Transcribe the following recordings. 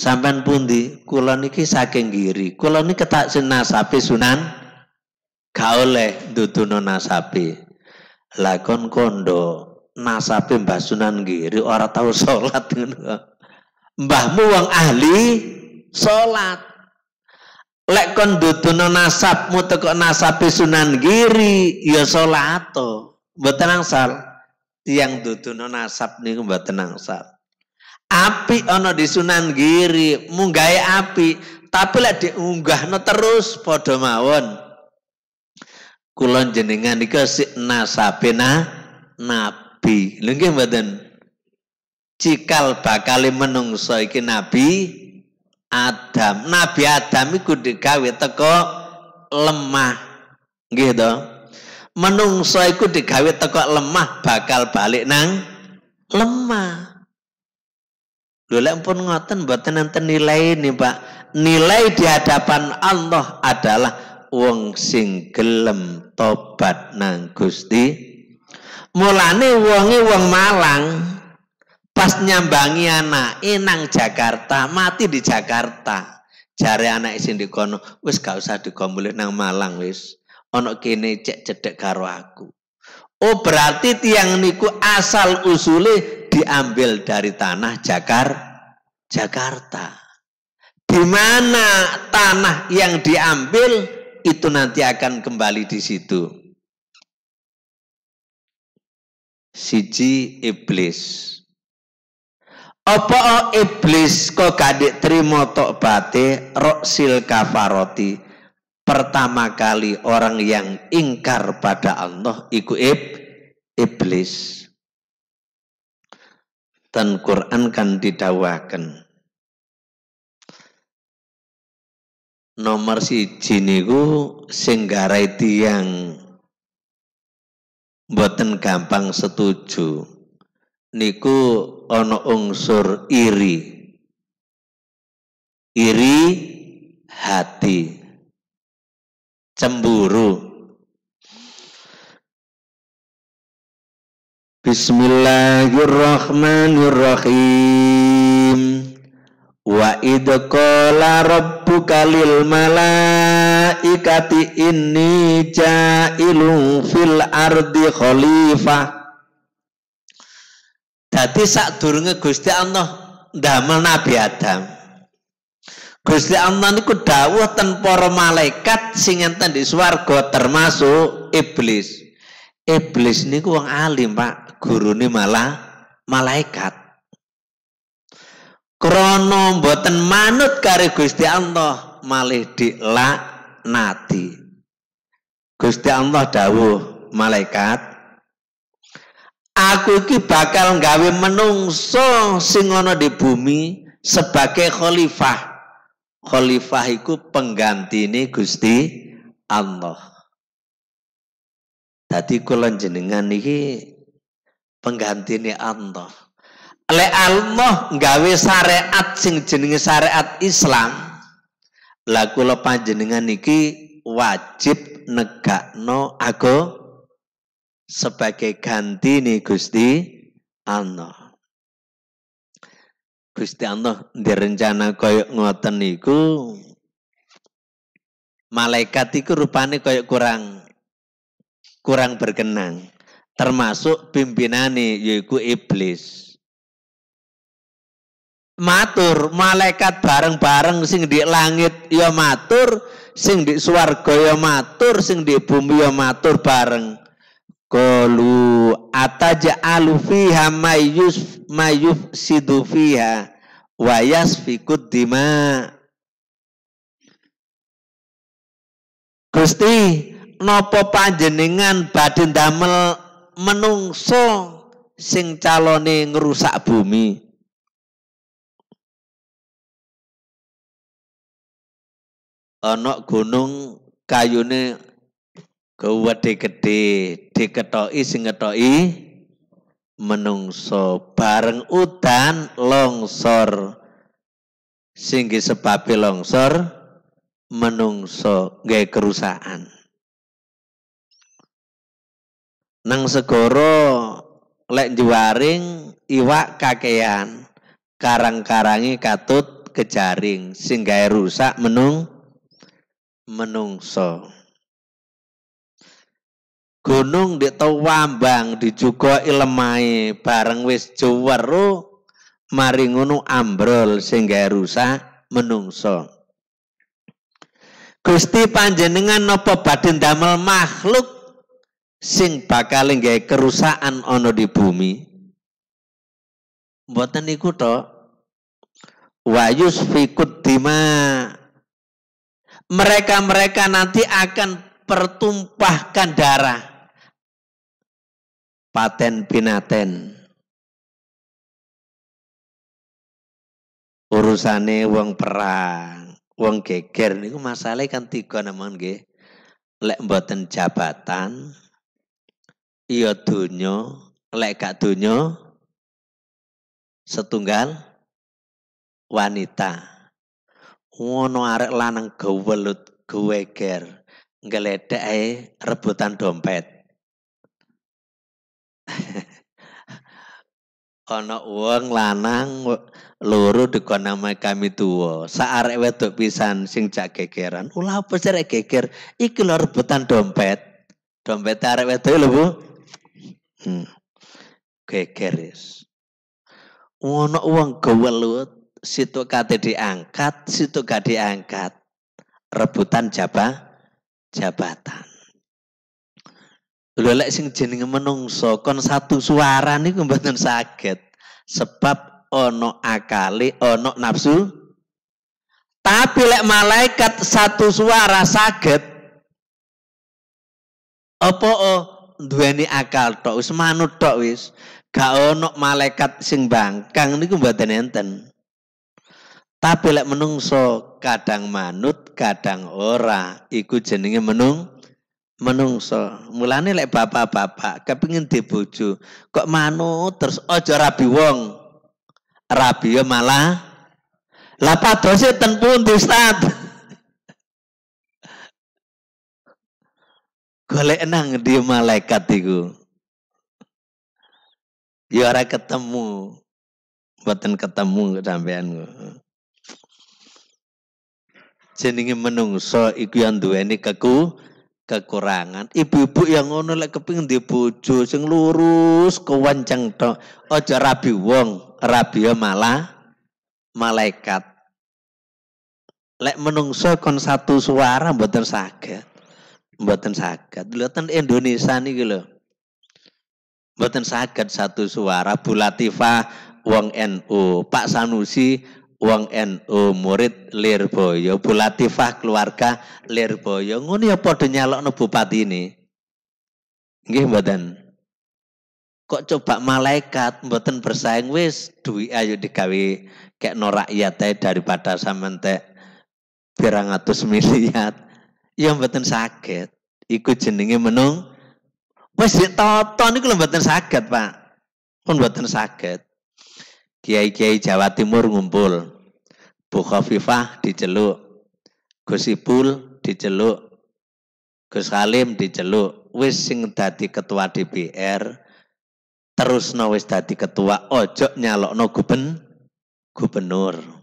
sampean pundi kula niki saking giri, kula niki ketak nasabe sunan gak oleh nduduno nasabe lakon kondo nasapi Mbah Sunan giri ora tahu sholat ngono mbahmu wong ahli sholat, lek kon nduduno nasabmu teko nasabe Sunan giri, ya salato mboten angsal tiang nduduno nasab niku mboten sal api ono di Sunan Giri munggai api tapi diunggah no terus podo mawon kulon jenengan dikasih nasabena nabi lho badan cikal bakal menungsoi iki nabi Adam nabi Adam ikut digawe teko lemah nggih to menungsa iku digawe teko lemah bakal balik nang lemah Lelah pun ngoten buat nanti nilai ini, Pak. Nilai di hadapan Allah adalah wong sing gelem tobat nang Gusti. Mulane wongi wong Malang pas nyambangi anak inang Jakarta, mati di Jakarta. cari anak isin di kono, wis gak usah dikombulih nang Malang wis. Onok kini cek cedek karo aku. Oh berarti tiang niku asal usule diambil dari tanah Jakar, Jakarta. Di mana tanah yang diambil itu nanti akan kembali di situ. Siji iblis. Apa iblis kok kadik terima tok bate roksil kafaroti. Pertama kali orang yang ingkar pada Allah iku ib, iblis dan Quran kan didawakan. Nomor si jiniku singgarai tiang buatan gampang setuju. Niku ono unsur iri. Iri hati. Cemburu Bismillahirrahmanirrahim Wa idh rabbuka lil malaikati inni ja'ilun fil ardi khalifah Dadi sadurunge Gusti Allah ndamel Nabi Adam Gusti Allah niku dawuh ten para malaikat sing enten di swarga termasuk iblis Iblis ini wong alim, Pak. guru ini malah malaikat. krono mboten manut kare Gusti Allah, malih dilaknati. Gusti Allah dawuh malaikat, aku iki bakal nggawe menungso sing ana di bumi sebagai khalifah. Khalifah iku penggantine Gusti Allah. Dadi kula jenengan niki penggantine Allah. Le Allah nggawe syariat sing jenenge syariat Islam, lah kula panjenengan niki wajib no aku sebagai ganti nih Gusti Allah. Gusti Allah direncana koyok ngoten niku malaikat iku rupane koyok kurang kurang berkenan. Termasuk pimpinane yaitu iblis. Matur malaikat bareng-bareng sing di langit ya matur, sing di swarga ya matur, sing di bumi ya matur bareng. Kalu alu fiha mayus mayuf sidu fiha wayas fikut dima. Gusti, Nopo panjenengan badin damel menungso sing calone ngerusak bumi onok gunung kayune gede-gede diketoi sing menungso bareng udan longsor singgi sepapi longsor menungso nggih kerusakan Nang segoro lek juaring iwak kakean. Karang-karangi katut kejaring sehingga rusak menung menungso. Gunung di wambang juga ilemai bareng wis juweru maringunu ambrol sehingga rusak menungso. Gusti panjenengan nopo badin damel makhluk sing bakal nggawe kerusakan ana di bumi mboten niku to wayus fikut dima mereka-mereka nanti akan pertumpahkan darah paten pinaten urusane wong perang wong geger niku masalah kan tiga namun nggih lek mboten jabatan iya dunya lek gak dunya setunggal wanita ngono arek lanang gewelut geweger ngeledek ae rebutan dompet ana wong lanang loro dikon nama kami tuwa saarek wedok pisan sing jak gegeran ulah apa sih geger iki lho rebutan dompet dompet arek wedok lho Bu Hmm. Gegeris. Ono uang gewelut, situ kate diangkat, situ gak diangkat. Rebutan jabah jabatan. Lho sing jeneng menungso kon satu suara nih mboten sakit, Sebab ono akali, ono nafsu. Tapi lek malaikat satu suara sakit, opo. oh duweni akal tok, wis manut tok wis. Gak ono malaikat sing bangkang niku mboten enten. Tapi lek menungso kadang manut, kadang ora, iku jenenge menung menungso. Mulane lek bapak-bapak kepengin dibojo, kok manut terus aja rabi wong. Rabi malah lah padose ten pundi, Ustaz. golek nang di malaikat itu. Ya ora ketemu. Mboten ketemu sampean. Jenenge menungso iku yang ini keku kekurangan. Ibu-ibu yang ngono lek keping di bojo sing lurus, kewancang tok. Aja rabi wong, rabi ya malah malaikat. Lek menungso kon satu suara mboten saged mboten saged. Lha Indonesia nih lho. Mboten sakat satu suara Bu Latifah wong NU, Pak Sanusi uang NU, murid Lirboyo, Bu Latifah keluarga Lirboyo. Ngono ya padha nyalokno bupati ini. Nggih mboten. Kok coba malaikat mboten bersaing wis duwi ayo digawe kek no rakyat daripada samente 200 miliat Ya mboten sakit, Iku jenenge menung wis toto niku lho mboten Pak. Pun mboten sakit. Kiai-kiai Jawa Timur ngumpul. Bu Khofifah diceluk. Gus Ibul diceluk. Gus Halim diceluk. Wis sing dadi ketua DPR terus wis dadi ketua ojo nyalokno guben gubernur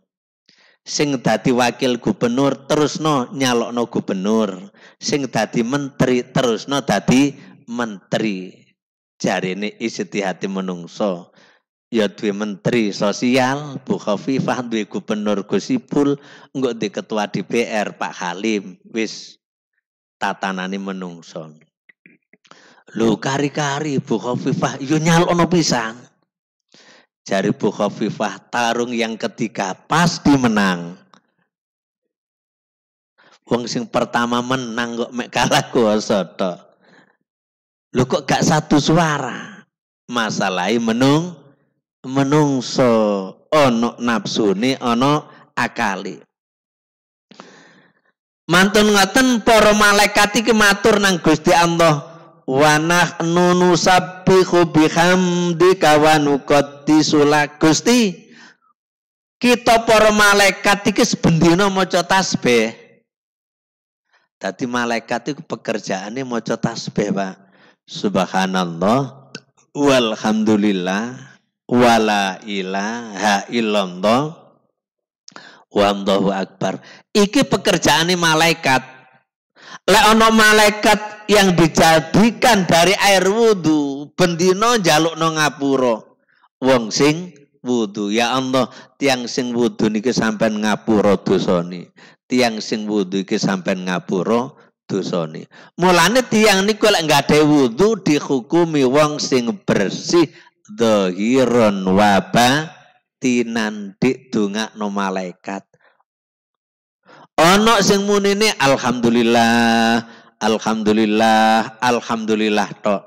sing dadi wakil gubernur terusno nyalokno gubernur sing dadi menteri no dadi menteri Jari ini isi hati menungso ya dua menteri sosial Bu Khofifah dua gubernur Gusipul enggak di ketua DPR Pak Halim wis tatanani menungso Lu kari-kari Bu Khofifah yo ya nyalokno pisang. Jari Bu tarung yang ketiga pasti menang. Wong sing pertama menang kok mek kalah kuasa tok. kok gak satu suara? Masalahi menung menungso ono ni ono akali. Mantun ngoten para malaikat iki matur nang Gusti Allah wa nahnu nusabbihu bihamdika wa nuqaddisu koti Gusti kita para malaikat iki sebendina maca tasbih Tadi malaikat itu pekerjaane maca tasbih Pak subhanallah walhamdulillah wala ilaha illallah wallahu akbar iki pekerjaannya malaikat lek malaikat yang dijadikan dari air wudhu bendino jaluk no ngapuro wong sing wudhu ya Allah tiang sing wudhu niki sampai ngapuro dosoni tiang sing wudhu niki sampai ngapuro dosoni mulane tiang niku lek ada wudhu dihukumi wong sing bersih dohiron waba tinan dunga no malaikat ono sing nih alhamdulillah alhamdulillah, alhamdulillah tok.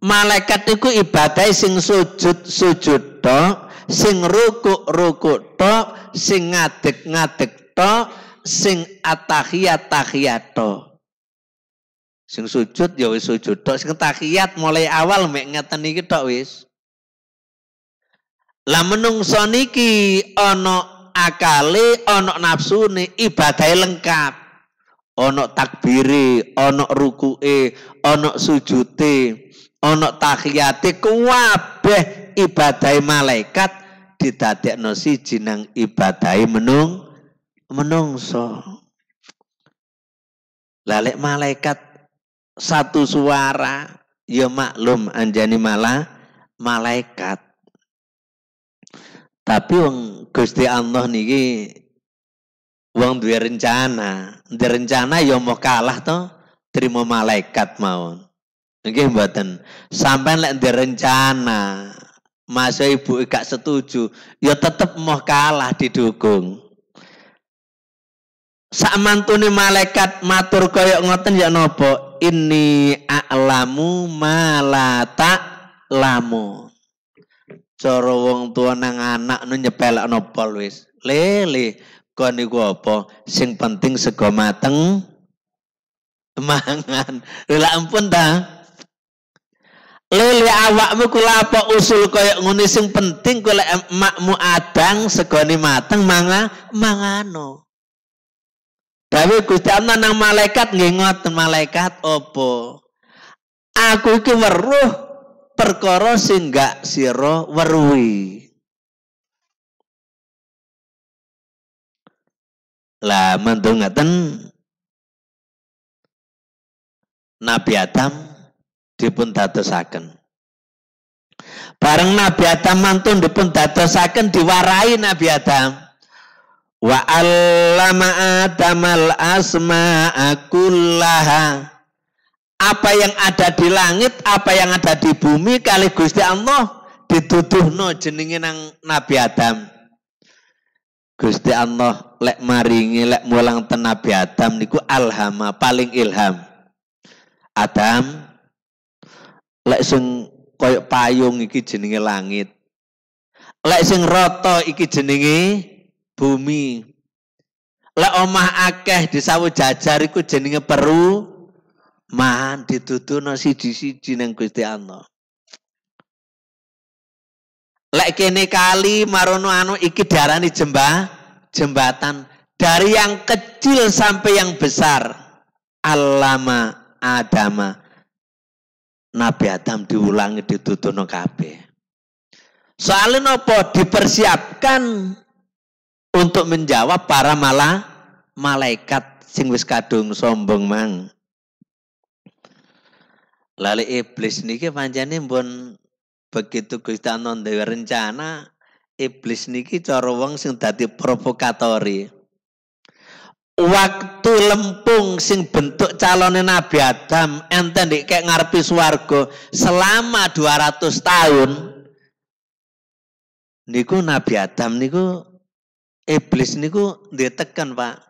Malaikat itu ibadah sing sujud sujud tok, sing rukuk rukuk tok, sing ngadek ngadek tok, sing atahiyat tahiyat tok. Sing sujud ya wis sujud tok, sing tahiyat mulai awal mek ngeten iki tok wis. Lah menungso niki ana akale, ana nafsune, ibadah lengkap. Onok takbiri, onok ruku'e, onok sujute, onok tahiyate kuwabeh ibadai malaikat didadekno siji nang ibadai menung menungso. Lalek malaikat satu suara ya maklum anjani malah malaikat. Tapi wong Gusti Allah niki Wong duwe rencana, duwe rencana yo ya mau kalah to, terima malaikat mawon. Nggih mboten. sampai lek duwe rencana, masa ibu gak setuju, yo ya tetep mau kalah didukung. Sak mantune malaikat matur koyok ngoten ya nopo? Ini a'lamu malata lamu. Cara wong tua nang anak nu nopo pol wis. Lele, sego niku apa? Sing penting sego mateng mangan. Lha ampun ta. Lele awakmu kula apa usul kaya ngene sing penting kula makmu adang segone mateng manga mangano. Dawe Gusti Allah nang malaikat nggih ngoten malaikat opo. Aku iki weruh perkara sing gak sira weruhi. Lah mendungatan Nabi Adam dipun datosaken Bareng Nabi Adam mantun dipun datosaken diwarai Nabi Adam. Wa allama Adamal asma kullaha. Apa yang ada di langit, apa yang ada di bumi kali Gusti Allah dituduhno jenenge nang Nabi Adam. Gusti Allah lek maringi lek mulang ten Nabi Adam niku alhama paling ilham. Adam lek sing koyok payung iki jenenge langit. Lek sing rata iki jenenge bumi. Lek omah akeh disawu jajar iku jenenge peru. man dituduhno siji-siji nang Gusti Allah. Lek kene kali marono anu iki darani jembah, jembatan dari yang kecil sampai yang besar. Alama Adama. Nabi Adam diulangi ditutuno Kabe Soalnya nopo dipersiapkan untuk menjawab para malah malaikat sing wis kadung sombong mang. Lali iblis niki pancene mbon begitu Gusti Allah nduwe rencana iblis niki cara wong sing dadi provokatori. Waktu lempung sing bentuk calonnya Nabi Adam enten dik kayak ngarepi selama selama 200 tahun niku Nabi Adam niku iblis niku duwe teken Pak.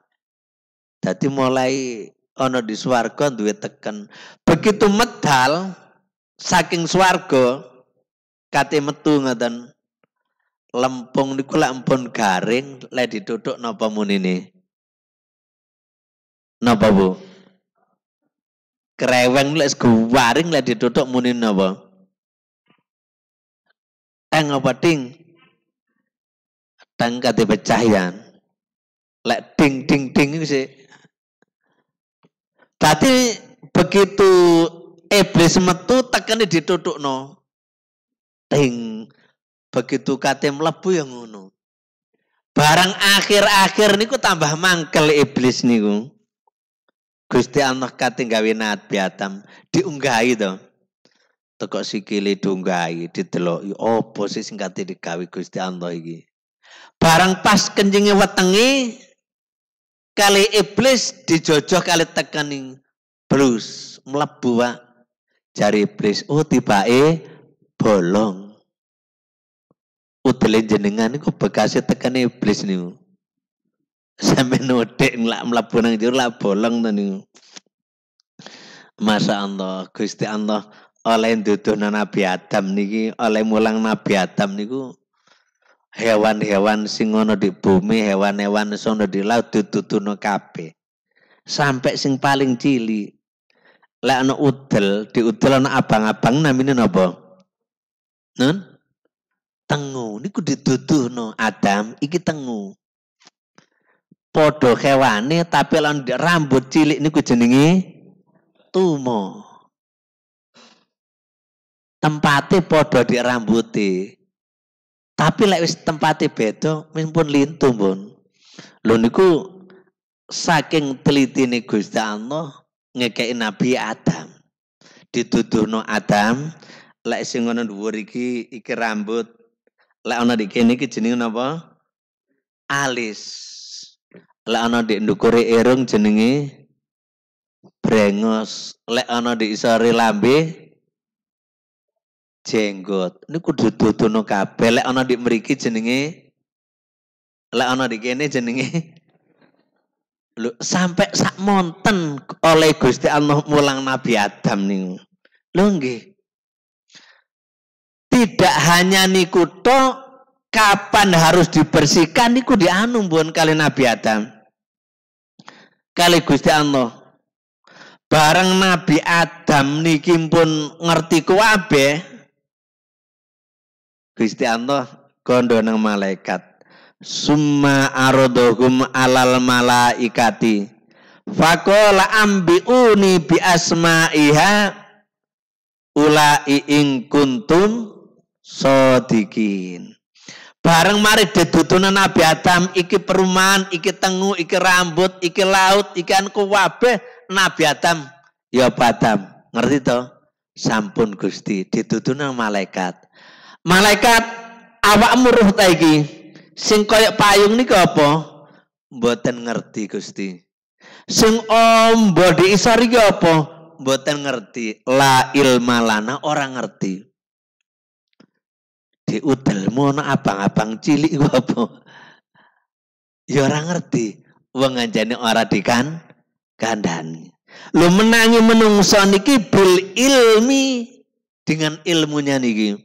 jadi mulai ono di swargo duwe teken. Begitu medal saking swargo kate metu ngoten. Lempung niku lek ampun garing lek dituthuk napa munine? Napa Bu? Kreweng lek le lek duduk munine napa? Teng apa ting? Teng kate pecah ya. Lek ding ding ding iku sih. Dadi begitu iblis metu tekene ditutukno ting begitu kate mlebu yang ngono barang akhir-akhir niku tambah mangkel iblis niku Gusti Allah kate gawe naat biatam diunggahi to tekok sikile diunggahi dideloki opo sih sing kate digawe Gusti Allah iki barang pas kencinge wetenge kali iblis dijojoh kali tekaning blus mlebu jari iblis oh eh bolong. udah jenengan itu bekase tekane iblis nih, Sampe nodek lak mlebu nang jero lak bolong to niku. Masya Allah, Gusti Allah oleh duduh Nabi Adam niki, oleh mulang Nabi Adam niku hewan-hewan sing di bumi, hewan-hewan sing di laut ditutuno kabeh. Sampai sing paling cili lek ana udel, diudel ana abang-abang namine napa? Nun? Tengu niku no Adam iki tengu. Padha kewane tapi lan rambut cilik ku jenenge tumo. Tempate podo di rambuté. Tapi lek wis tempate beda, wis pun lintu, Mbun. Lho niku saking nih Gusti Allah ngekein Nabi Adam. no Adam lek sing ana dhuwur iki iki rambut lek ana di kene iki jenenge napa alis lek ana di ndukure irung jenenge brengos lek ana di isore lambe jenggot niku dudu dudono kabeh lek ana di mriki jenenge lek ana di kene jenenge sampai sak monten oleh Gusti Allah mulang Nabi Adam nih, lu nggih tidak hanya niku to kapan harus dibersihkan niku dianu pun kali Nabi Adam. Kali Gusti Allah. Bareng Nabi Adam niki pun ngerti kuabe. Gusti Allah kondo nang malaikat. Summa arodohum alal malaikati. Fakola ambiuni bi asma'iha ulai ing kuntum sodikin. Bareng mari dedutuna Nabi Adam, iki perumahan, iki tengu, iki rambut, iki laut, ikan anku wabeh, Nabi Adam. Ya Adam, ngerti to Sampun Gusti, dedutuna malaikat. Malaikat awak muruh taiki, Sing koyok payung niko apa? Mboten ngerti Gusti. Sing ombo di isari apa? Mboten ngerti. La ilmalana orang ngerti diudelmu ana abang-abang cilik ku apa? Ya ora ngerti. Wong anjane ora dikan kandhani. Lu menangi menungso niki bil ilmi dengan ilmunya niki.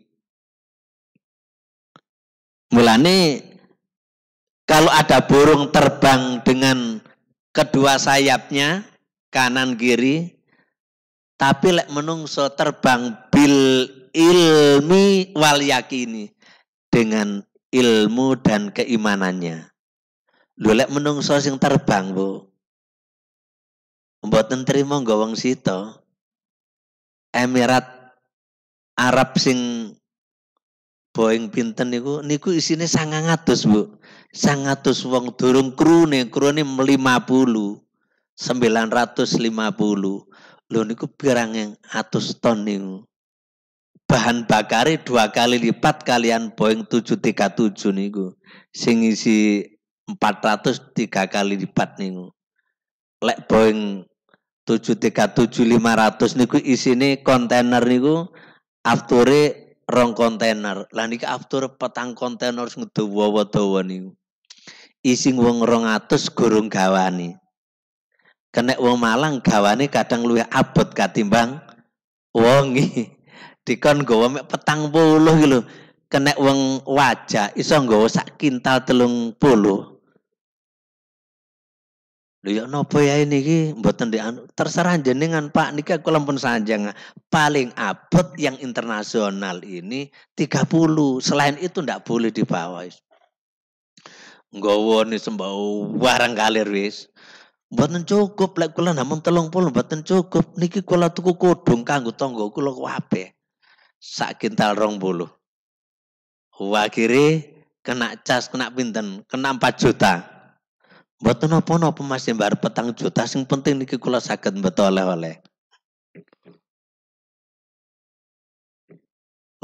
Mulane kalau ada burung terbang dengan kedua sayapnya kanan kiri tapi lek menungso terbang bil ilmi wal yakini dengan ilmu dan keimanannya. Lulek menungso sing terbang, Bu. Mboten trimo nggo wong Emirat Arab sing Boeing pinten niku niku isine 900, Bu. 900 wong durung sembilan ratus 50. 950. Lho niku pirang yang 100 ton niku bahan bakare dua kali lipat kalian Boeing 737 niku sing isi tiga kali lipat niku lek Boeing 737 500 niku isine kontainer niku afture rong kontainer lan iki aftur petang kontainer sing dawa-dawa niku ising wong 200 gurung gawani kenek wong Malang gawane kadang luwih abot katimbang wongi dikon nggawa petang puluh gitu. Kena uang wajah iso nggawa sak kintal telung puluh. lu ya nopo ya ini ki mboten di anu terserah jenengan Pak niki aku lampun sanjang paling abot yang internasional ini tiga puluh. selain itu ndak boleh dibawa nggawa nih sembau warang kalir wis Mboten cukup lek kula telung puluh, buatan cukup niki kula tuku kodhong kanggo tonggo kula kuape sak kintal rong puluh. Wakiri kena cas, kena pinten, kena empat juta. Betul napa-napa pemasih bar petang juta sing penting niki kula sakit betul oleh-oleh.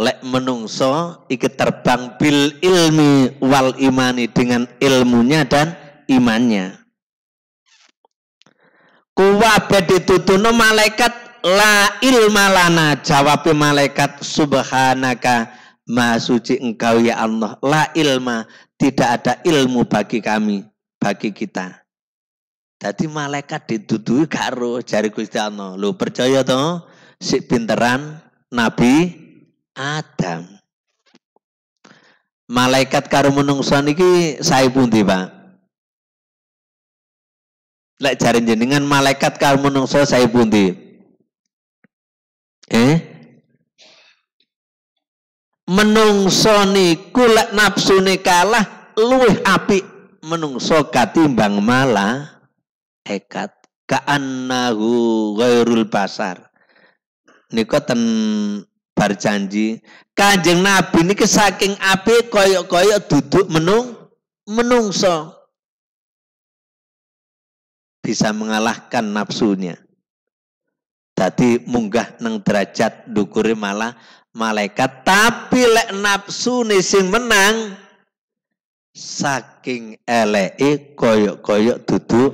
Lek menungso iki terbang bil ilmi wal imani dengan ilmunya dan imannya. Kuwabe ditutuno malaikat la ilma lana jawab malaikat subhanaka ma suci engkau ya Allah la ilma tidak ada ilmu bagi kami bagi kita jadi malaikat ditutui karo jari Gusti Allah lu percaya toh si pinteran Nabi Adam malaikat karo menungso niki sae pundi Pak Lek jari jenengan malaikat karo menungso sae pundi Eh? Menungso niku lek nafsune kalah luwih api menungso katimbang mala ekat ka'annahu ghairul basar. Niku ten bar janji Kanjeng Nabi niki saking api koyok koyok duduk menung menungso bisa mengalahkan nafsunya. Dadi munggah neng derajat dukuri malah malaikat. Tapi lek nafsu sing menang saking elei koyok-koyok duduk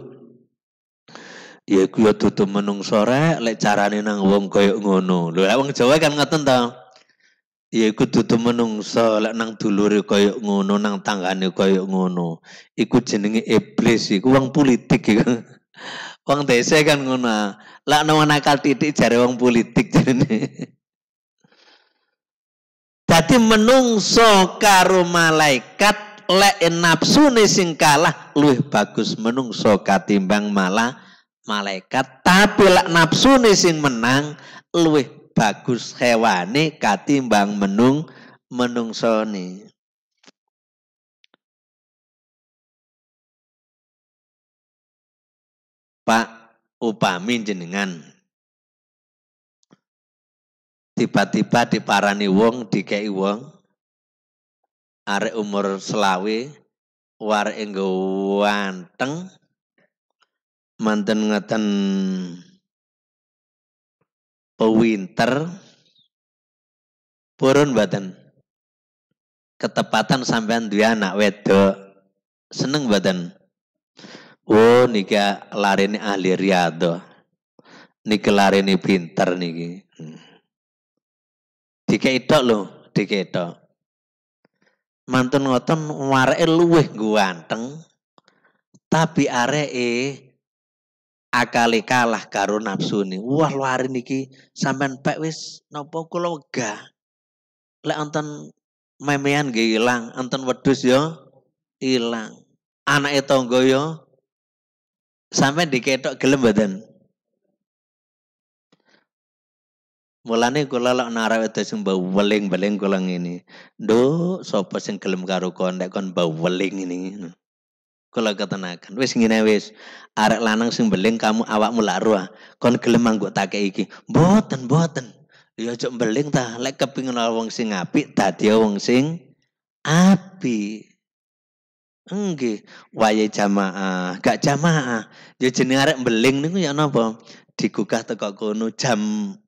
ya iku ya dudu menungso rek lek carane nang wong koyok ngono. Lho lek wong Jawa kan ngoten to. Ya tutu menung menungso lek nang dulure koyok ngono, nang tanggane koyok ngono. Iku jenenge iblis, iku wong politik iku. Wong desa kan ngono. Ah. lah nang nakal titik jare wong politik jenenge. Dadi menungso karo malaikat lek nafsune sing kalah luwih bagus menungso katimbang malah malaikat. Tapi lek nafsune sing menang luwih bagus hewane katimbang menung nih. Pak upami jenengan tiba-tiba diparani wong dikei wong arek umur selawe war e nggo wanteng. manten ngeten pewinter purun baten ketepatan sampean duwe anak wedok seneng baten Oh nika larene ahli riado. Niki larene pinter niki. Hmm. Diketok lho, diketok. Mantun ngoten wareke gua ganteng. Tapi areke akali kalah karo nafsune. Wah lari niki sampean pek wis napa kula wegah. Lek enten memean nggih ilang, enten wedhus ya ilang. Anake tangga ya sampai diketok gelem badan. Mulane kula lek narap itu sing weling-weling kula ngene. Nduk, sapa sing gelem karo kon nek kon bau weling ini. Kula ketenakan. Wis ngene wis. Arek lanang sing beling kamu awakmu lak ruah. Kon gelem anggo take iki. Mboten, mboten. Ya aja beling ta, lek kepingin wong sing apik dadi wong sing apik. Enggih, wayahe jamaah, gak jamaah. Ya jeneng arek beling niku ya napa? Digugah teko kono jam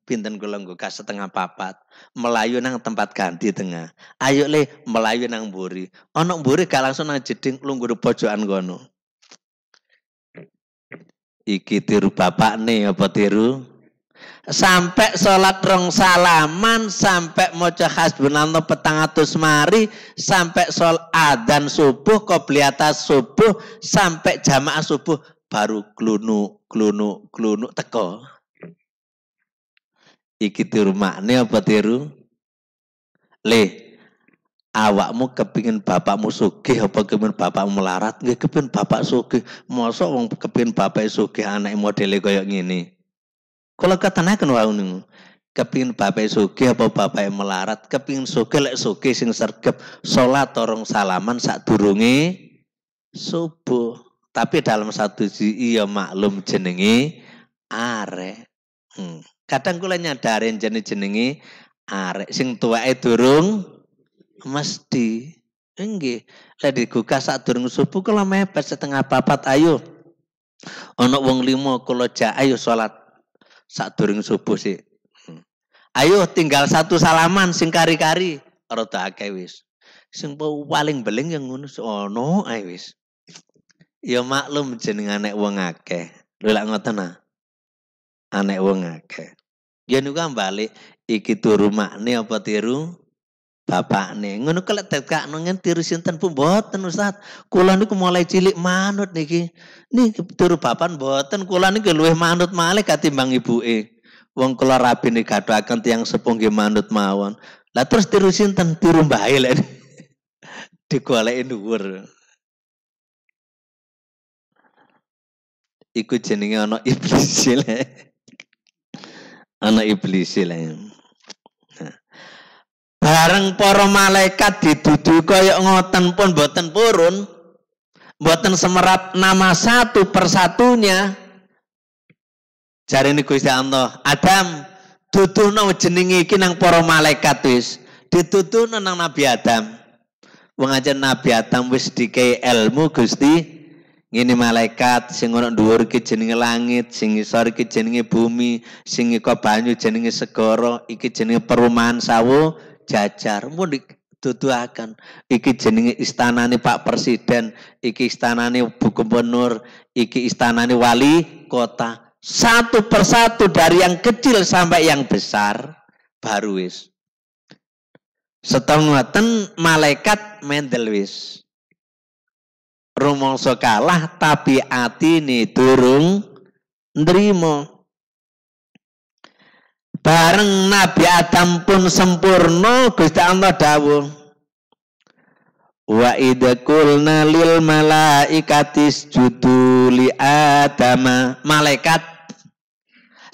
pinten kula gugah setengah papat. Melayu nang tempat ganti tengah. Ayo le melayu nang mburi. Ana mburi gak langsung nang jeding lungguh pojokan kono. Iki tiru bapak nih apa tiru? Sampai sholat rong salaman, sampai mojo hasbunallah petang atus mari, sampai sholat dan subuh, kobliatas subuh, sampai jamaah subuh, baru klunu, klunu, klunu, teko. Iki tiru makne apa tiru? Le, awakmu kepingin bapakmu sugih apa kepingin bapakmu larat Nggak kepingin bapak sugih. Masa wong kepingin bapak sugih anak modele koyo gini kalau katanakan waunu, kepingin bapak suge apa bapak melarat, kepingin suge lek suge sing sergap solat torong salaman sak turungi subuh. Tapi dalam satu si iya maklum jenengi are. Hmm. Kadang kula nyadarin jeneng jenengi are sing tua e durung mesti Nggih, lek sak turung subuh kula mepet setengah papat ayo. ono wong limo kula ja ayo solat sadurung subuh sih. Ayo tinggal satu salaman sing kari-kari rada akeh wis. Sing paling beling yang ngono ono ae wis. Ya maklum jenengan nek wong akeh. Lho lak ngoten ah. Anek wong akeh. Ya niku balik iki turu makne apa tiru bapak nih ngono kalau tekak nongen tiru sinten pun boten ustad kula niku mulai cilik manut niki nih tiru bapak boten kula niku luwih manut malih katimbang ibu e wong kula rabi nih akan tiang sepunggi manut mawon lah terus tiru sinten tiru mbah e digoleki dhuwur iku jenenge ana iblis lek ana iblis lek Bareng para malaikat didudu kaya ngoten pun boten purun. Boten semerap nama satu persatunya. Jari ini Gusti Allah, Adam, duduhno jeningi iki nang para malaikat wis. Dituduhno nang Nabi Adam. Wong Nabi Adam wis dikei ilmu Gusti. ini malaikat sing ana dhuwur iki jenenge langit, sing isor iki jenenge bumi, sing kok banyu jenenge segara, iki jenenge perumahan sawo, jajar pun dituduhkan iki jenenge nih Pak Presiden, iki istana nih Bu Gubernur, iki istana nih wali kota. Satu persatu dari yang kecil sampai yang besar baru wis. Setengah malaikat Mendelwis wis. rumangsa kalah tapi nih turung nerimo Bareng Nabi Adam pun sempurna, Gusti Allah dawuh. Wa idkulna lil malaikati sujudu li Adama. Malaikat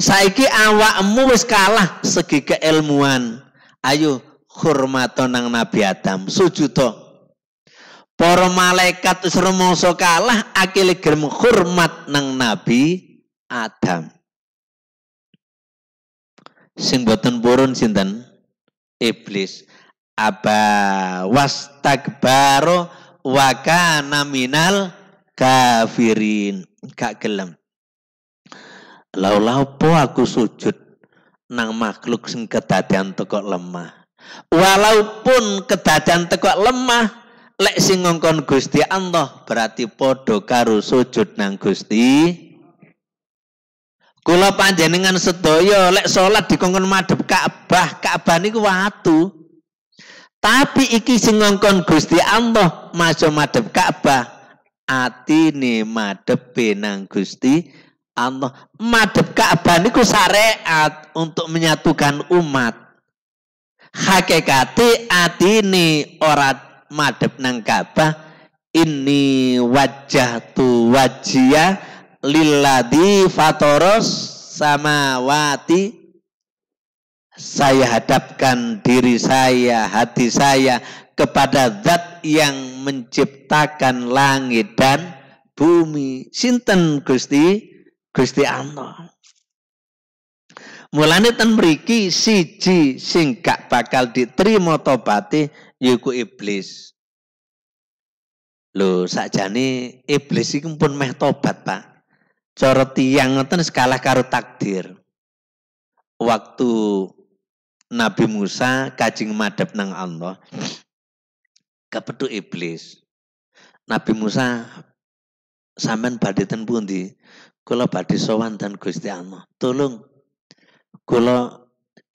saiki awakmu wis kalah segi keilmuan. Ayo hormato nang Nabi Adam, sujudo. Para malaikat wis kalah akile gelem hormat nang Nabi Adam sing boten purun sinten iblis apa was wa waka naminal kafirin gak gelem laula po aku sujud nang makhluk sing kedadean tekok lemah walaupun kedadean tekok lemah lek sing ngongkon Gusti Allah berarti podo karo sujud nang Gusti Kula panjenengan sedaya lek salat dikongkon madhep Ka'bah, Ka'bah niku watu. Tapi iki sing ngongkon Gusti Allah masuk madhep Ka'bah, atine madhep nang Gusti Allah. Madhep Ka'bah niku syariat untuk menyatukan umat. Hakikate atine ora madhep nang Ka'bah, ini wajah tu wajia lilladhi fatoros samawati saya hadapkan diri saya, hati saya kepada zat yang menciptakan langit dan bumi. Sinten Gusti? Gusti Allah. Mulane ten mriki siji sing gak bakal diterima tobaté yaiku iblis. Lho, sakjane iblis iki pun meh tobat, Pak. Cara tiang ngoten sekalah karo takdir. Waktu Nabi Musa kajing madhep nang Allah kepethuk iblis. Nabi Musa sampean baditan ten pundi? Kula badhe sowan dan Gusti Allah. Tolong kula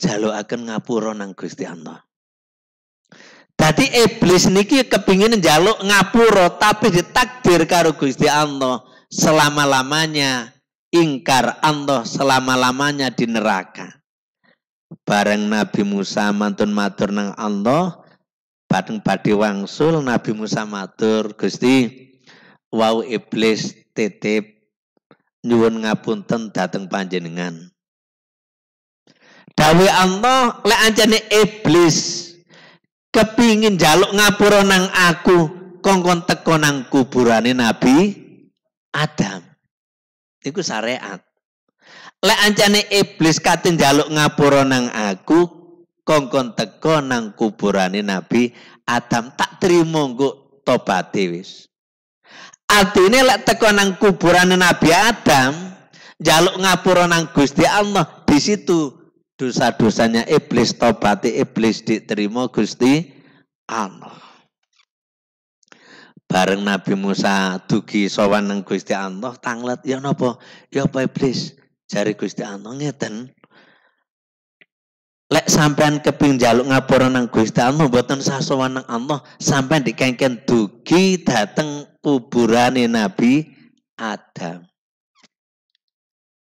akan ngapuro nang Gusti Allah. Dadi iblis niki kepingin njaluk ngapuro tapi ditakdir karo Gusti Allah selama-lamanya, ingkar Allah selama-lamanya di neraka. Bareng Nabi Musa mantun matur nang Allah, bareng badi wangsul Nabi Musa matur, Gusti, wau iblis titip nyuwun ngapunten dateng panjenengan. Dawi Allah le anjane iblis kepingin jaluk ngapura nang aku kongkon tekonang nang Nabi Adam. Iku syariat. Lek ancane iblis katin jaluk ngapura nang aku, kongkon teko nang kuburane Nabi Adam tak terima nggo tobat wis. ini lek teko nang kuburane Nabi Adam, jaluk ngapura nang Gusti Allah, di situ dosa-dosanya iblis tobati iblis diterima Gusti Allah. Bareng Nabi Musa dugi sowan nang Gusti Allah tanglet ya napa? Ya apa iblis? Jari Gusti Allah ngeten. Lek sampean keping jaluk ngapura nang Gusti Allah mboten sowan nang Allah, sampean dikengken dugi dateng kuburane Nabi Adam.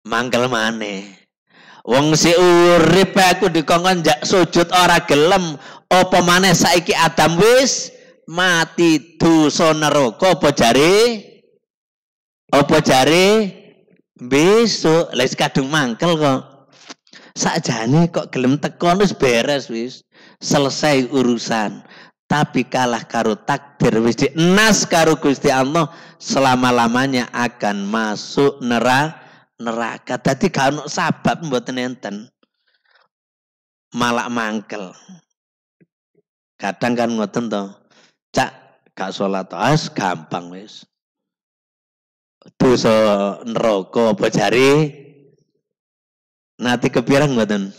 Mangkel mana Wong si urip aku dikongkon jak sujud ora gelem, apa maneh saiki Adam wis mati dosa neraka apa jare apa jare besok les kadung mangkel kok sakjane kok gelem teko wis beres wis selesai urusan tapi kalah karo takdir wis dienas karo Gusti Allah selama-lamanya akan masuk neraka neraka dadi gak ono sebab mboten enten malak mangkel kadang kan ngoten toh gak sholat as ah, gampang wis. Dosa neraka apa jari nanti kepirang mboten.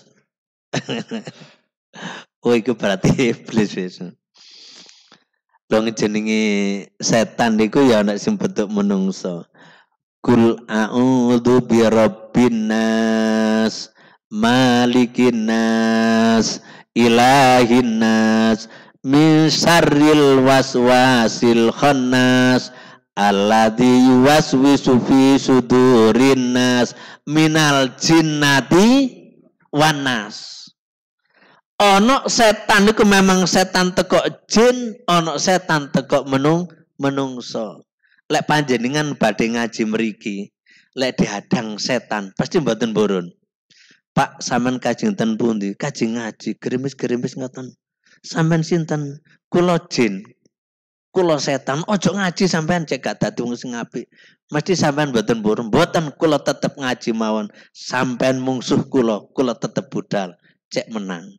oh iku berarti iblis wis. Dong jenenge setan niku ya anak sing bentuk menungso. Kul a'udzu birabbin nas, malikin nas, ilahin nas, min syarril waswasil khannas alladhi yuwaswisu fi sudurin nas minal jinnati wanas ana setan itu memang setan teko jin ana setan teko menung menungso lek panjenengan badhe ngaji mriki lek dihadang setan pasti mboten burun Pak saman kajing ten pundi kajing ngaji gerimis-gerimis ngoten sampean sinten kula jin kula setan ojo ngaji sampean cek gak dadi wong sing apik mesti sampean mboten burung mboten kula tetep ngaji mawon sampean mungsuh kula kula tetep budal cek menang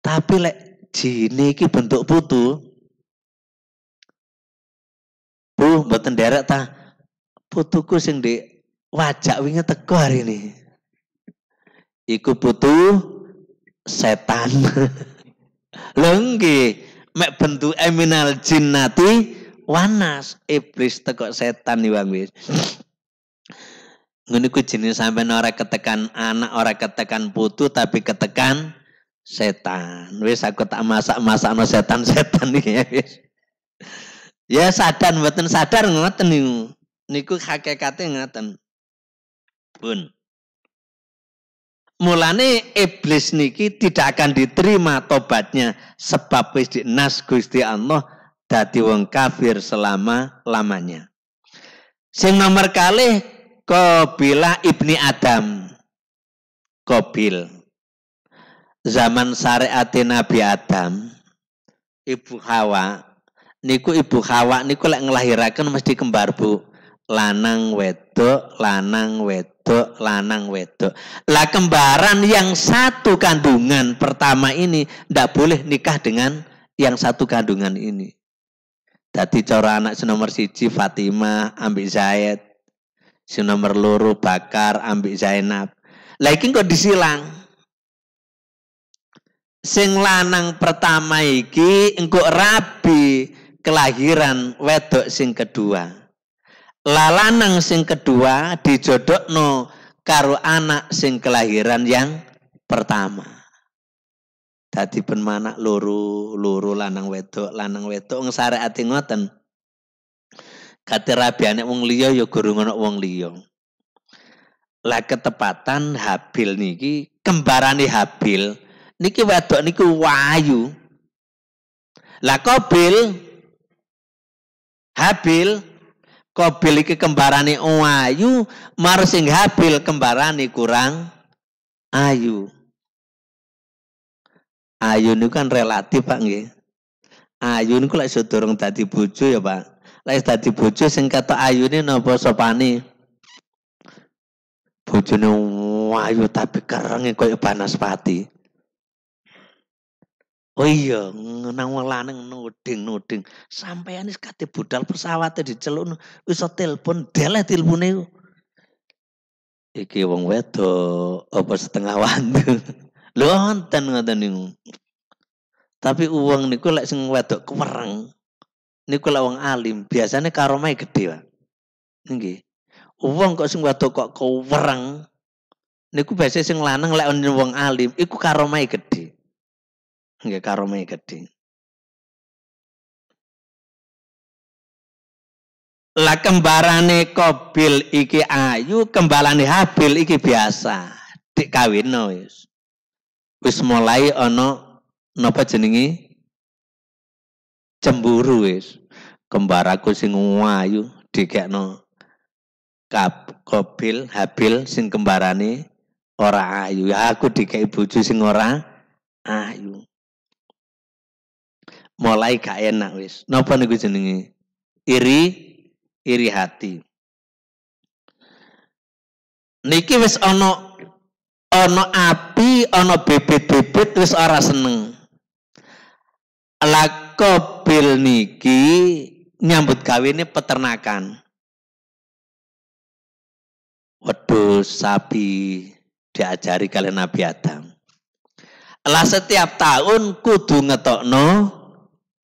tapi lek jine iki bentuk putu Bu mboten derek ta putuku sing di wajak wingi teko hari ini iku putu setan Lengki mek bentu eminal jinnati wanas iblis tekok setan nih bang wis. Ngene ku jenis sampean ora ketekan anak, ora ketekan putu tapi ketekan setan. Wis aku tak masak-masakno setan-setan iki ya wis. Ya sadar mboten sadar ngoten niku. Niku hakikate ngoten. Pun. Mulane iblis niki tidak akan diterima tobatnya sebab wis dinas Gusti Allah dadi wong kafir selama lamanya. Sing nomor kalih Kobilah ibni Adam. Kobil. Zaman syariat Nabi Adam, Ibu Hawa, niku Ibu Hawa niku lek ngelahirakan mesti kembar Bu. Lanang wedok, lanang wedok wedok, lanang wedok. Lah kembaran yang satu kandungan pertama ini tidak boleh nikah dengan yang satu kandungan ini. Jadi cara anak nomor siji Fatimah ambik Zaid. Si nomor loro Bakar ambik Zainab. Lah ini kok disilang. Sing lanang pertama iki engkau rabi kelahiran wedok sing kedua lalanang sing kedua dijodokno karu anak sing kelahiran yang pertama. Tadi ben luru luru lanang wedok, lanang wedok wong ati ngoten. Kate rabiane wong liya ya guru ngono wong liya. Lah ketepatan Habil niki kembarane Habil niki wedok niku wayu. Lah Kobil Habil Kobil iki kembarane ayu, mar sing Habil kembarane kurang ayu. Ayu niku kan relatif, Pak nggih. Ayu niku lek sedurung dadi bojo ya, Pak. Lek dadi bojo sing kata ayune napa sopane? Bojone ayu tapi kerenge koyo pati Oh iya, nang wong lanang nuding nuding. Sampeyan wis kate budal pesawate diceluk iso telepon deleh tilpune Iki wong wedok apa setengah wandu. Lho wonten ngoten niku. Tapi uang niku lek sing wedok kuwereng. Niku lek wong alim biasanya karomai gede, Pak. Nggih. Uang kok sing wedok kok kuwereng. Niku biasanya sing lanang lek wong alim iku karomai gede nggih karome gedhe lah kembarane Kobil iki ayu, kembalane Habil iki biasa. Dik kawino wis. Wis mulai ono napa jenenge? Cemburu wis. Kembaraku sing ayu dikekno Kab, Kobil, Habil sing kembarane ora ayu. Ya aku dikeki bojo sing ora ayu mulai gak enak wis. Napa niku jenenge? Iri iri hati. Niki wis ana ana api, ana bibit-bibit wis ora seneng. Lakobil niki nyambut gawe ini peternakan. Waduh, sapi diajari kalian Nabi Adam. Lah setiap tahun kudu ngetokno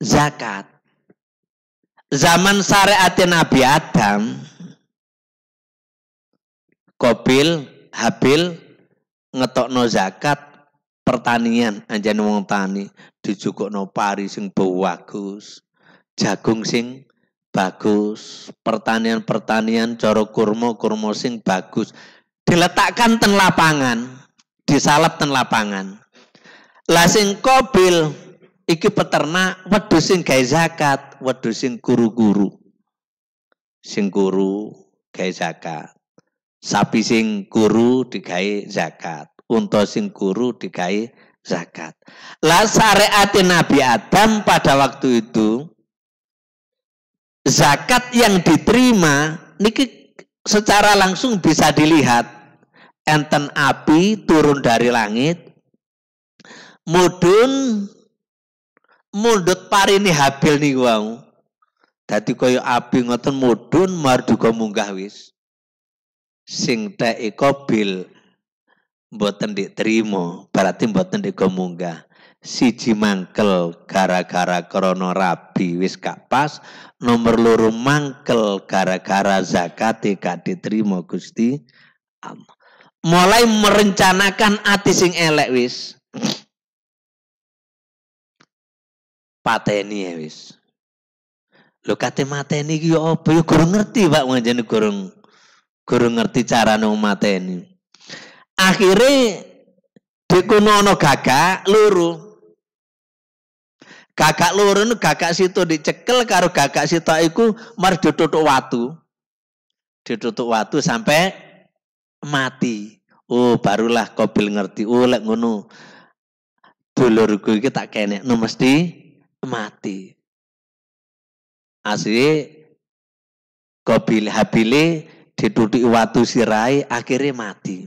zakat. Zaman syariat Nabi Adam, Kobil, Habil, ngetok ngetokno zakat pertanian aja wong tani dijukukno pari sing bagus jagung sing bagus pertanian-pertanian coro kurmo kurmo sing bagus diletakkan ten lapangan disalap ten lapangan lasing kobil iki peternak wedusin sing zakat, wedusin guru-guru. Sing guru gawe zakat. Sapi sing guru digawe zakat, unta sing guru digawe zakat. Lah syariat Nabi Adam pada waktu itu zakat yang diterima niki secara langsung bisa dilihat enten api turun dari langit mudun mundut parini habil nih wau. Dadi koyo api ngoten mudhun marduka munggah wis. Sing teke buat mboten diterima, berarti mboten munggah. Siji mangkel gara-gara krono rabi wis gak pas, nomor loro mangkel gara-gara zakat gak diterima Gusti Allah. Mulai merencanakan ati sing elek wis pateni ya wis. lo kate mateni ki ya apa ya gurung ngerti Pak ngajeni gurung gurung ngerti cara nung mateni. Akhire ana gagak loro. Gagak loro nu gagak situ dicekel karo gagak situ iku mar ditutuk watu. Ditutuk watu sampai mati. Oh barulah kobil ngerti. Oh lek ngono dulurku iki tak kenekno mesti mati. Asli Gobil habili ditutuki watu sirai akhirnya mati.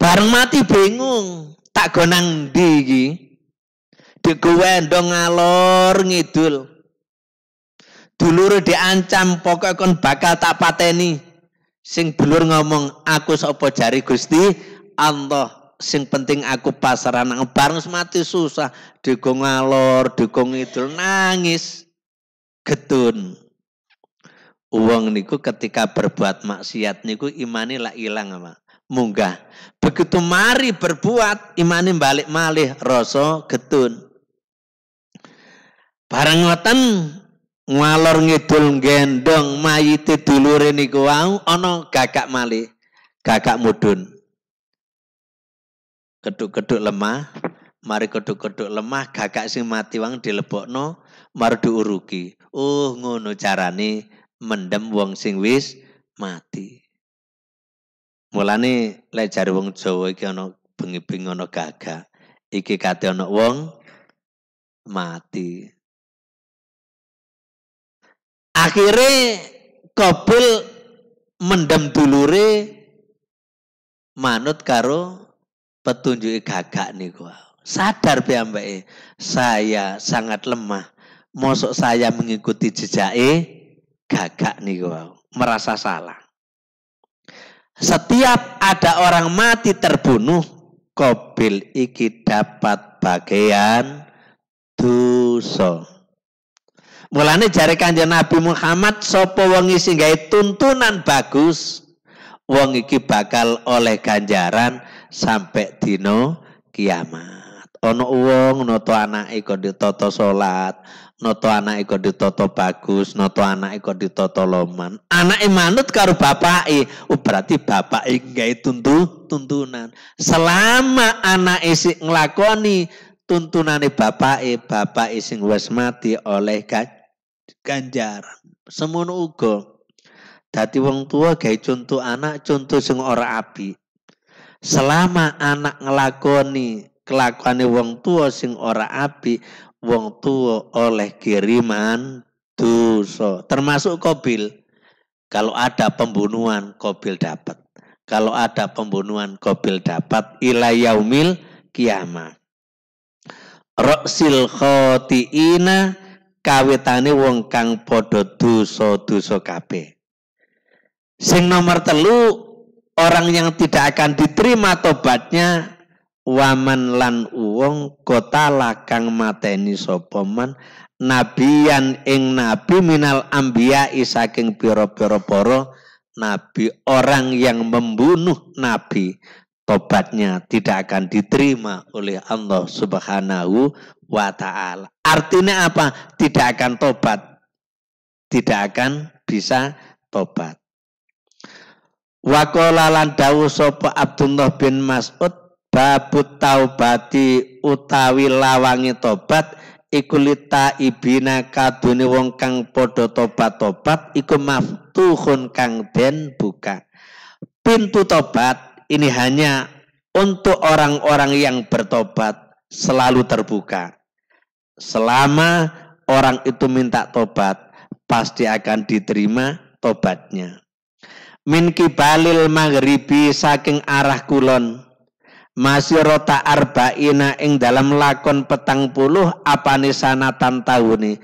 Bareng mati bingung, tak gonang di iki. dong ngalor ngidul. Dulur diancam pokoknya kon bakal tak pateni. Sing dulur ngomong aku sopo jari Gusti Allah sing penting aku pasaran bareng semati susah dukung ngalor dukung itu, nangis getun uang niku ketika berbuat maksiat niku imani lah hilang ama munggah begitu mari berbuat imani balik malih rasa getun bareng ngoten ngalor ngidul gendong mayiti dulure niku wau ono gagak malih gagak mudun Keduk-keduk lemah, mari keduk-keduk lemah gagak sing mati wang dilebokno mardu uruki. Oh uh, ngono carane mendem wong sing wis mati. Mulane lek jare wong Jawa iki ana bengi-bengi ana gagak. Iki kate ana wong mati. Akhirnya Kobil mendem dulure manut karo petunjuk gagak nih gua Sadar piyambake, saya sangat lemah. Mosok saya mengikuti jejake gagak nih gua Merasa salah. Setiap ada orang mati terbunuh, kobil iki dapat bagian dosa. Mulane jari kanjeng Nabi Muhammad sopo wangi singgahi tuntunan bagus, wong iki bakal oleh ganjaran sampai dino kiamat. Ono wong noto anak kok ditoto salat, noto anak kok ditoto bagus, noto anak kok ditoto loman. Anake manut karo bapake, oh berarti bapake gawe tuntu tuntunan. Selama anake ngelakoni tuntunan tuntunane bapake, bapake sing wes mati oleh ganjar semu uga. Dadi wong tua gawe contoh anak, contoh sing ora api Selama anak ngelakoni kelakuane wong tua sing ora api, wong tua oleh kiriman dosa. Termasuk kobil. Kalau ada pembunuhan, kobil dapat. Kalau ada pembunuhan, kobil dapat. Ila yaumil kiamah. Roksil khotiina kawitane wong kang padha dosa-dosa kabeh. Sing nomor telu orang yang tidak akan diterima tobatnya waman lan uwong kota lakang mateni sopoman nabiyan ing nabi minal ambia isaking piro-piro poro nabi orang yang membunuh nabi tobatnya tidak akan diterima oleh Allah Subhanahu wa taala. Artinya apa? Tidak akan tobat. Tidak akan bisa tobat. Wakola lan dawu Sopo Abdullah bin Mas'ud babut taubati utawi lawangi tobat ikulita ibina kaduni wong kang podo tobat-tobat iku maftuhun kang den buka. Pintu tobat ini hanya untuk orang-orang yang bertobat selalu terbuka. Selama orang itu minta tobat, pasti akan diterima tobatnya min kibalil maghribi saking arah kulon masih rota arba ina ing dalam lakon petang puluh apa apane tahu nih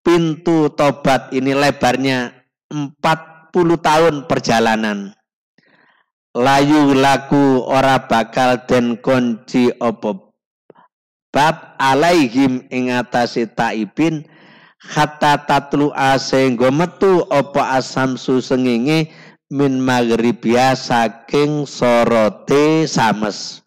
pintu tobat ini lebarnya empat puluh tahun perjalanan layu laku ora bakal den konci opo bab alaihim ing atasi taibin hatta tatlu asenggo metu opo asam susengingi min maghribiha ya saking sorote sames.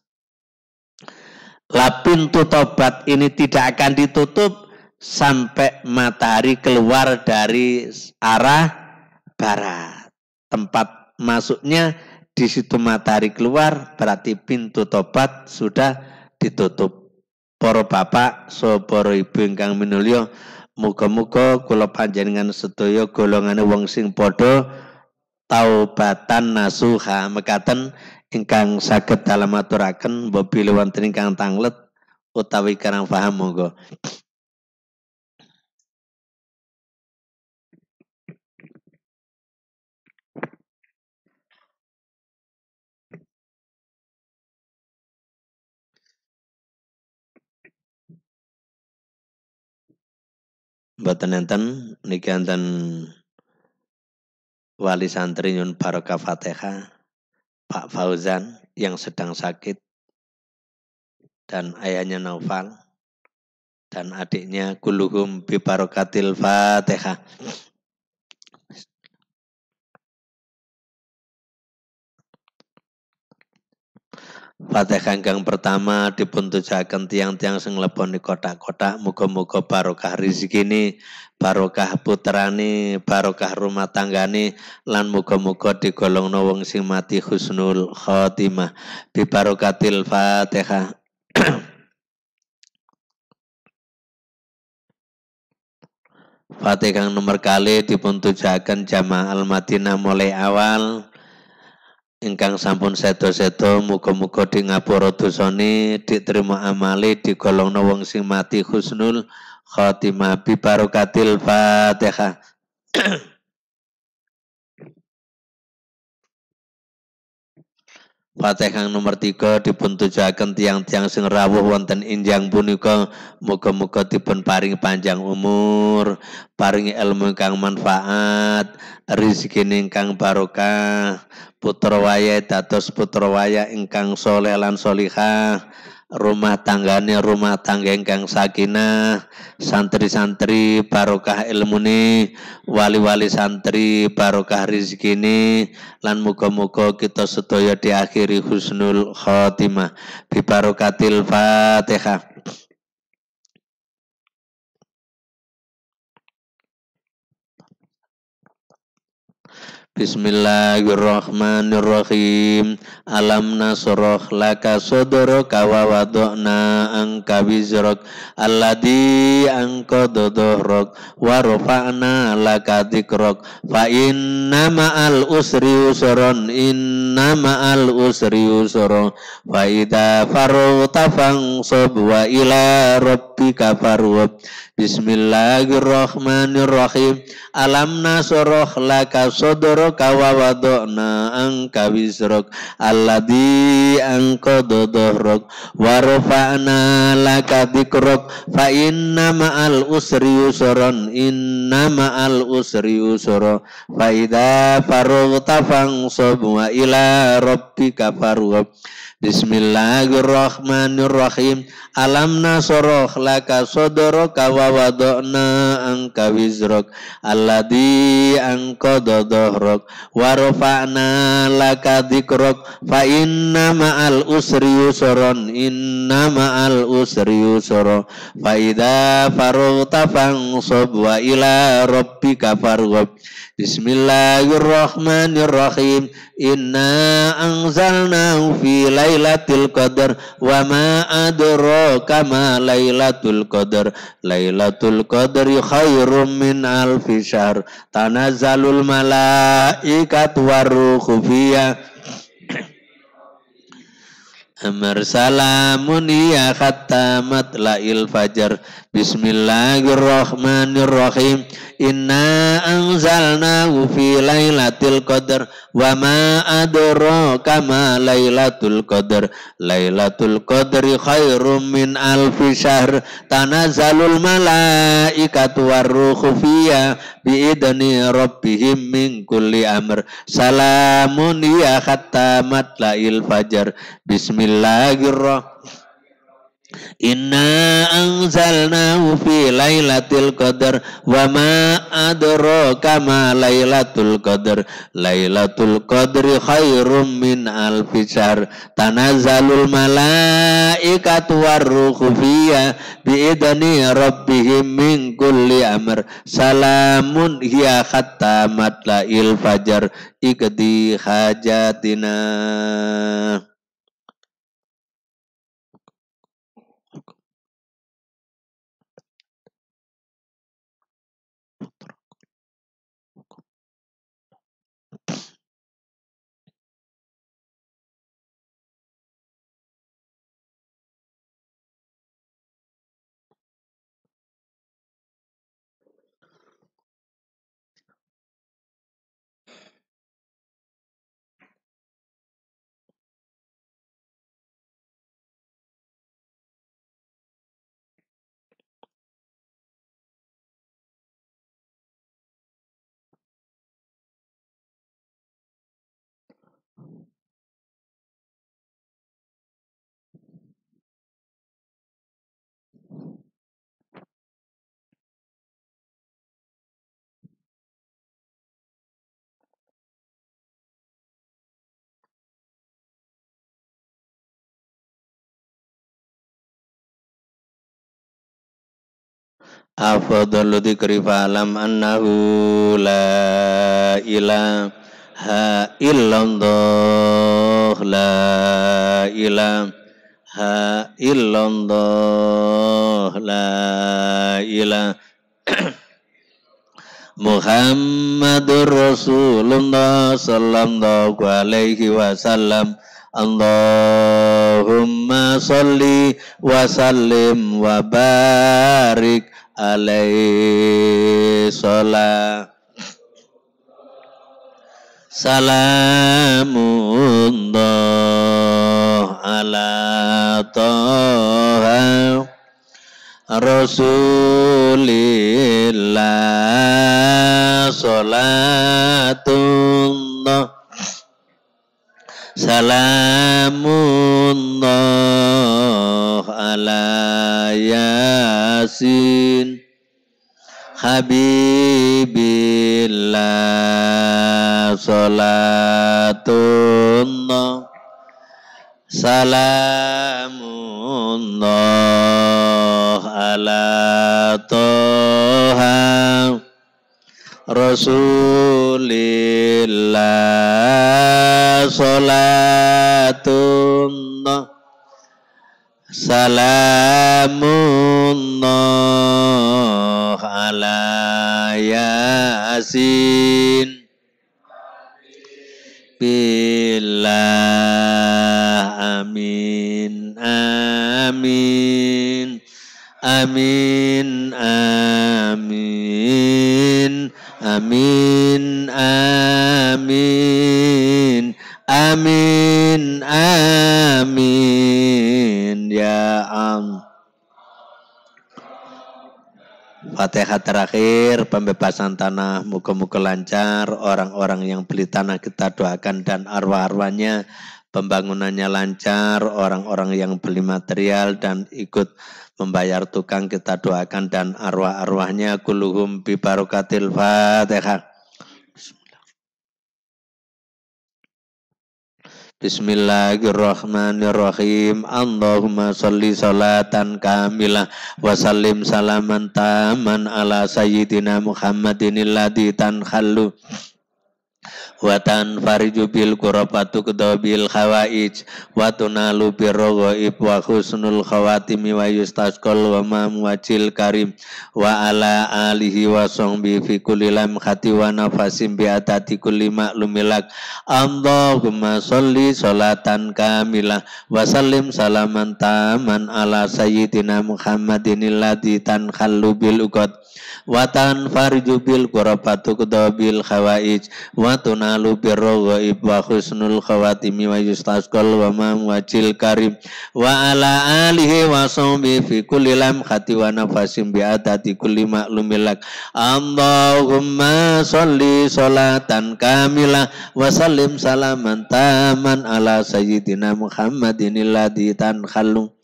pintu tobat ini tidak akan ditutup sampai matahari keluar dari arah barat. Tempat masuknya di situ matahari keluar berarti pintu tobat sudah ditutup. Poro bapak, so poro ibu ingkang minulya, muka muka kulo panjenengan setyo golongane wong sing podo taubatan nasuha mekaten ingkang saged dalamaturaken bobi lewanten ingkang tanglet utawi karang paham monggo Mboten enten niki enten wali santri Yun Barokah Fateha, Pak Fauzan yang sedang sakit, dan ayahnya Naufal, dan adiknya Kuluhum Bibarokatil Fateha. Fatihah kang pertama dipuntujakan tiang-tiang sing lebon di kotak-kotak muga-muga barokah rezekine, barokah putrani, barokah rumah tanggani. lan muga-muga digolong wong sing mati husnul khotimah. Di barokatil Fatihah. Fatihah nomor kali dipuntujakan jamaah Al-Madinah mulai awal ingkang sampun sedo-sedo muga-muga di ngapura dosane diterima amali digolongno wong sing mati husnul khotimah bi barokatil Fatihah Fatihah nomor tiga dipun tiang-tiang sing rawuh wonten injang punika muga-muga dipun paring panjang umur, paring ilmu kang manfaat, rezeki ingkang barokah, putra waya dados putra waya ingkang soleh lan solihah rumah tanggane rumah tangga ingkang sakinah santri-santri barokah ni wali-wali santri barokah rizkini lan muga-muga kita sedaya diakhiri husnul khotimah bi barokatil Fatihah Bismillahirrahmanirrahim. Alam nasroh laka sodoro kawa wadokna angka wizrok Alladi angka dodohrok wa laka dikrok fa inna ma'al usri usron inna ma'al usri usron fa ida farutafang sob wa ila rabbika farwab Bismillahirrahmanirrahim. Alam nasroh laka sodoroka wa na angka wisrok alladhi angka dodohrok wa laka dikrok fa inna ma'al usri In inna ma'al usri usro fa idha farugta fangsob wa ila rabbika farugta Bismillahirrahmanirrahim. Alam nasoroh laka sodoro wa wadokna angka wizrok. Alladhi angka dodohrok. Warofa'na laka dikrok. Fa inna ma'al usri yusoron. Inna ma'al usri yusoron. Fa idha farugta sobwa ila rabbika fargob. Bismillahirrahmanirrahim. Inna anzalnahu fi lailatul qadar wa ma adraka ma lailatul qadar. Lailatul qadri khairum min alfi syahr. Tanazzalul malaikat waruhu fiha Amar salamun ya khatamat la'il fajar Bismillahirrahmanirrahim Inna anzalnahu fi lailatul qadar wa ma adraka ma lailatul qadar lailatul qadri khairum min alfi syahr tanazzalul malaikatu waruhu fiha bi idni rabbihim min kulli amr salamun ya hatta matla'il fajar bismillahirrahmanirrahim Inna anzalnahu fi lailatul qadar wa ma adraka ma lailatul qadar lailatul qadri khairum min alfi syahr tanazzalul malaikatu warruhu fiha bi idni rabbihim min kulli amr salamun hiya hatta matla'il fajar ikdi hajatina afdhal dzikri fa lam annahu la ilaha illallah la ilaha illallah la ilaha muhammadur rasulullah sallallahu alaihi wasallam Allahumma salli wa sallim wa barik alaihi salam Salamullah ala toha Rasulillah Salatun Salamullah ala Yasin Habibillah Salatullah Salamullah ala Toha Rasulillah Salatullah Salamullah ala Yasin Billah Amin Amin Amin Amin Amin, amin, amin, amin, ya Am. Fatihah terakhir, pembebasan tanah, muka-muka lancar, orang-orang yang beli tanah kita doakan dan arwah-arwahnya pembangunannya lancar, orang-orang yang beli material dan ikut membayar tukang kita doakan dan arwah-arwahnya kuluhum bi barokatil Fatihah. Bismillahirrahmanirrahim. Allahumma salli salatan kamilah wa sallim salaman taman ala sayyidina Muhammadin alladhi tanhallu Watan fariju bil kurapatu kedua bil khawaij wa tunalu birroghaib wa husnul khawatimi wa yustaskol wa wajil karim wa ala alihi wa sahbi fi kulli khati wa nafasim bi atati kulli maklumilak Allahumma sholli sholatan kamilah wa salaman taman ala sayyidina Muhammadin tan tanhallu bil watan fariju bil kurapatu kedua bil khawaij wa wa tunalu birru wa ibwa khusnul khawatimi wa yustasqal wa ma wajil karim wa ala alihi wa sahbi fi kulli lam khati wa nafasim bi adati kulli maklumilak Allahumma sholli salatan kamila wa salim salaman taman ala sayyidina Muhammadin tan tanhalum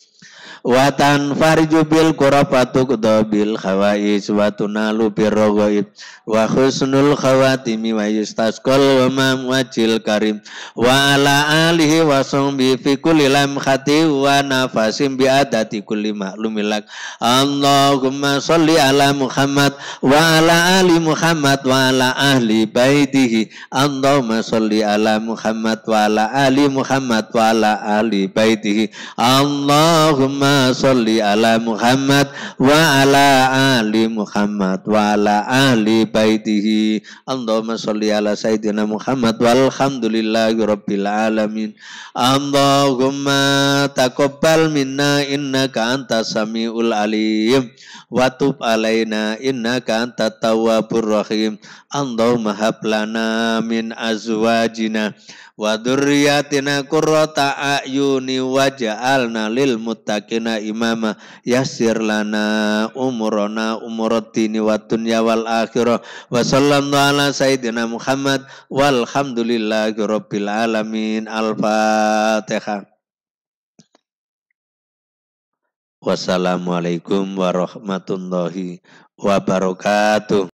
Watan farju bil qurafatu bil khawais wa tunalu birrogoib wa husnul khawatimi wa yustasqal wa wajil karim wa ala alihi wa sahbihi fi kulli khati wa nafasim bi adati kulli ma'lumilak Allahumma sholli ala Muhammad wa ala ali Muhammad wa ala ahli baitihi Allahumma sholli ala Muhammad wa ala ali Muhammad wa ala ahli baitihi Allahumma Allahumma salli ala Muhammad wa ala ali Muhammad wa ala ahli baitihi Allahumma salli ala Sayyidina Muhammad walhamdulillahi rabbil alamin Allahumma taqabbal minna innaka antas samiul alim wa tub alaina innaka antat tawwabur rahim Allahumma hab lana min azwajina wa dzurriyyatina qurrata a'yuni waj'alna lil muttaqina imama yassir lana umurana umuraddini wa dunya wal akhirah wa sallallahu ala sayyidina Muhammad walhamdulillahi rabbil alamin al-fatihah Wassalamualaikum warahmatullahi wabarakatuh